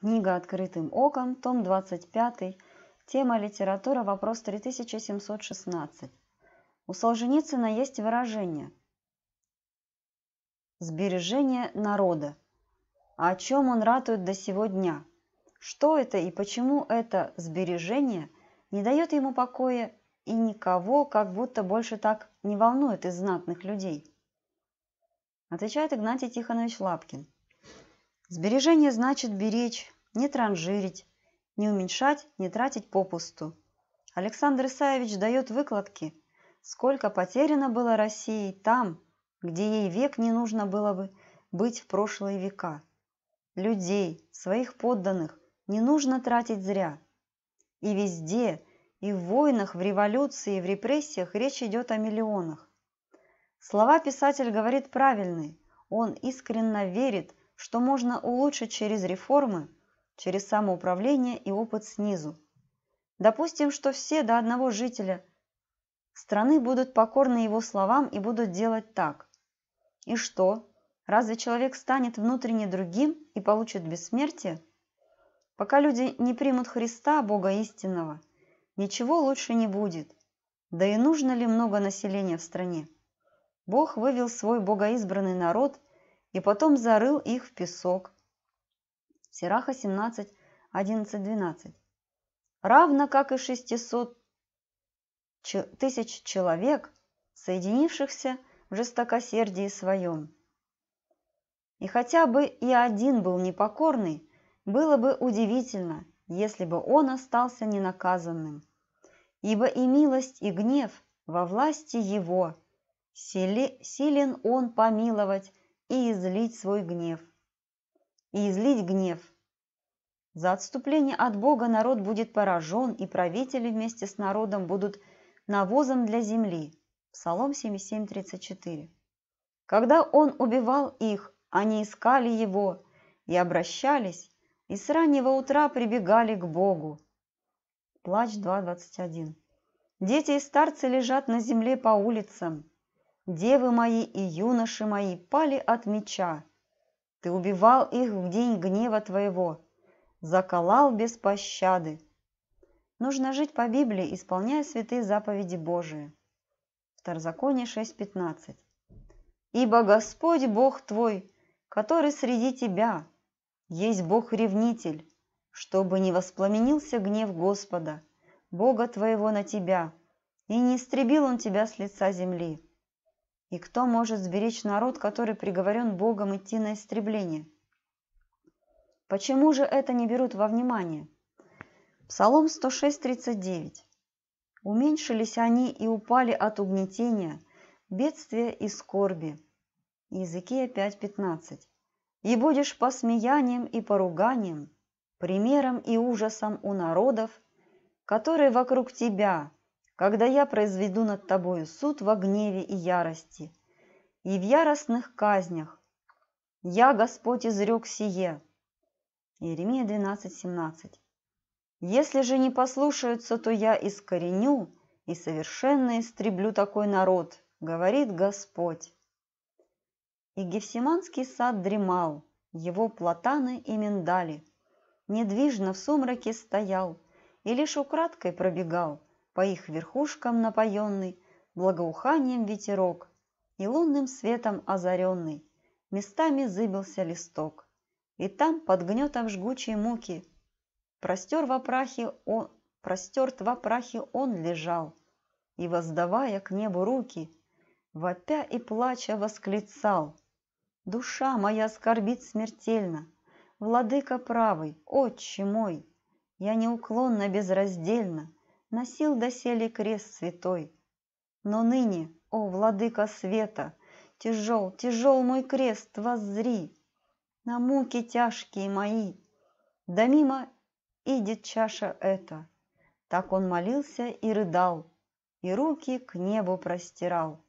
Книга «Открытым оком», том 25, тема «Литература», вопрос 3716. У Солженицына есть выражение «Сбережение народа». О чем он ратует до сего дня? Что это и почему это сбережение не дает ему покоя и никого как будто больше так не волнует из знатных людей? Отвечает Игнатий Тихонович Лапкин – Сбережение значит беречь, не транжирить, не уменьшать, не тратить попусту. Александр Исаевич дает выкладки, сколько потеряно было России там, где ей век не нужно было бы быть в прошлые века. Людей, своих подданных не нужно тратить зря. И везде, и в войнах, в революции, в репрессиях речь идет о миллионах. Слова писатель говорит правильные, он искренне верит, что можно улучшить через реформы, через самоуправление и опыт снизу. Допустим, что все до одного жителя страны будут покорны его словам и будут делать так. И что? Разве человек станет внутренне другим и получит бессмертие? Пока люди не примут Христа, Бога истинного, ничего лучше не будет. Да и нужно ли много населения в стране? Бог вывел свой богоизбранный народ – и потом зарыл их в песок. Сираха 17, 11, 12. Равно как и 600 тысяч человек, соединившихся в жестокосердии своем. И хотя бы и один был непокорный, было бы удивительно, если бы он остался ненаказанным. Ибо и милость, и гнев во власти его, силен он помиловать и излить свой гнев. И излить гнев. За отступление от Бога народ будет поражен, и правители вместе с народом будут навозом для земли. Псалом 77.34. Когда он убивал их, они искали его и обращались, и с раннего утра прибегали к Богу. Плач 2.21. Дети и старцы лежат на земле по улицам, Девы мои и юноши мои пали от меча. Ты убивал их в день гнева твоего, заколал без пощады. Нужно жить по Библии, исполняя святые заповеди Божии. Второзаконие 6.15. Ибо Господь Бог твой, который среди тебя, есть Бог-ревнитель, чтобы не воспламенился гнев Господа, Бога твоего на тебя, и не истребил он тебя с лица земли. И кто может сберечь народ, который приговорен Богом идти на истребление? Почему же это не берут во внимание? Псалом 106.39. Уменьшились они и упали от угнетения, бедствия и скорби. Языки 5.15. И будешь посмеянием и поруганием, примером и ужасом у народов, которые вокруг тебя, когда я произведу над тобою суд во гневе и ярости, и в яростных казнях. Я, Господь, изрек сие». Иеремия 12, 17. «Если же не послушаются, то я искореню и совершенно истреблю такой народ, говорит Господь». И Гефсиманский сад дремал, его платаны и миндали. Недвижно в сумраке стоял и лишь украдкой пробегал – по их верхушкам напоенный благоуханием ветерок И лунным светом озаренный местами зыбился листок. И там, под гнетом жгучей муки, простер во прахе он, простерт во прахе он лежал, И, воздавая к небу руки, вопя и плача восклицал. Душа моя скорбит смертельно, Владыка правый, отче мой, Я неуклонно безраздельно носил доселе крест святой. Но ныне, о, владыка света, тяжел, тяжел мой крест, воззри на муки тяжкие мои, да мимо идет чаша эта. Так он молился и рыдал, и руки к небу простирал.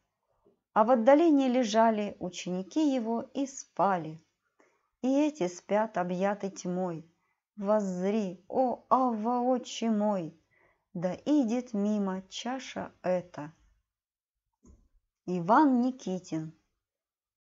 А в отдалении лежали ученики его и спали. И эти спят, объяты тьмой. Воззри, о, Авва, отче мой! да идет мимо чаша эта. Иван Никитин